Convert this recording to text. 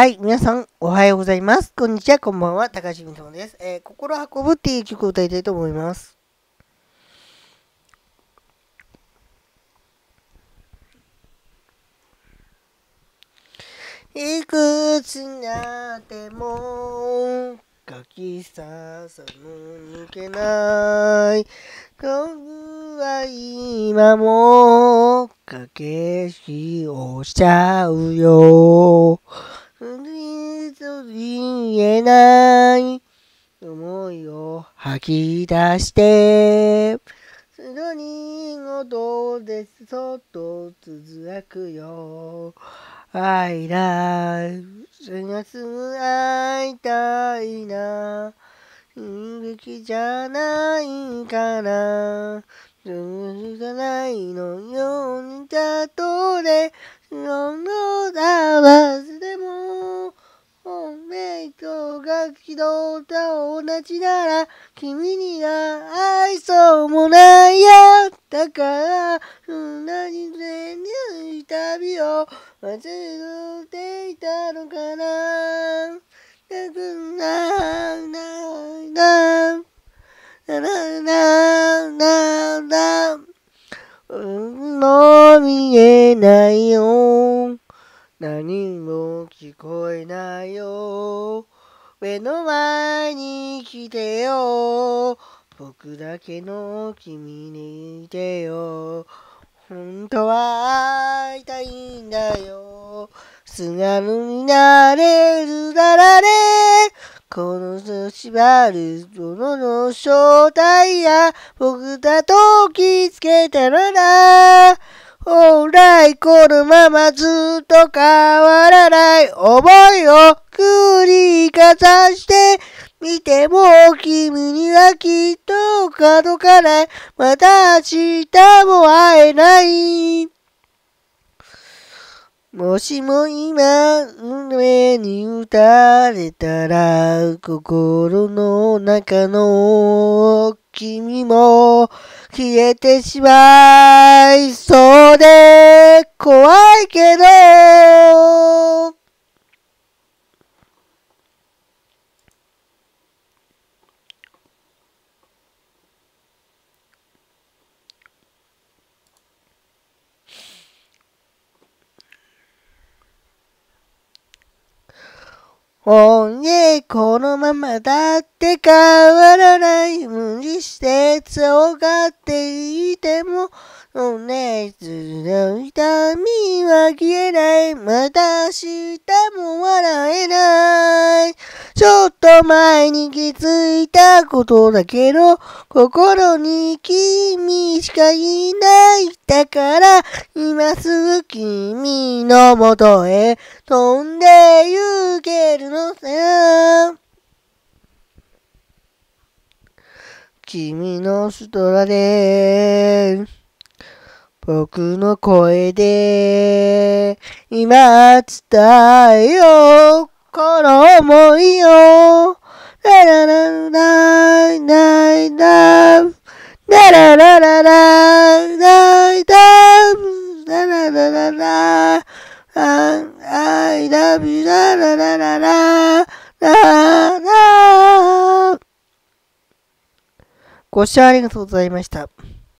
はい、皆さん、おはようございます。こんにちは、こんばんは、高橋みともです。えー、心運ぶっていう曲を歌いたいと思います。いくつになっても、書きささぬ抜けない。僕は今も、かけしをしちゃうよ。言えない思いを吐き出して、すぐに音でそっとつづくよ。I love がすぐ会いたいな。演きじゃないから。続かないのようにたとえ、そんきの歌を同じなら、君には愛想もないや。だから、そんなに全然痛みを忘れていたのかな。なくな、な、な、な、な、な、な、な、もう見えないよ。何も聞こえないよ。目の前に来てよ僕だけの君にいてよ本当は会いたいんだよがるになれるだられこの年縛る殿の正体や僕だと気付けてるな本来このままずっと変わらない思いを振りかざして見ても君にはきっと角からまた明日も会えない。もしも今、運命に打たれたら、心の中の君も消えてしまいそうで、怖いけど、もんえ、このままだって変わらない。無理して強がっていても、おね、熱の痛みは消えない。また明日も笑えない。ちょっと前に気づいたことだけど、心に君しかいないだから、今すぐ君の元へ飛んで行けるのさ。君のストラで、僕の声で、今伝えよう。この思いを、ラララララララララララダブ、ララララララー love ラララララララー。ご視聴ありがとうございました。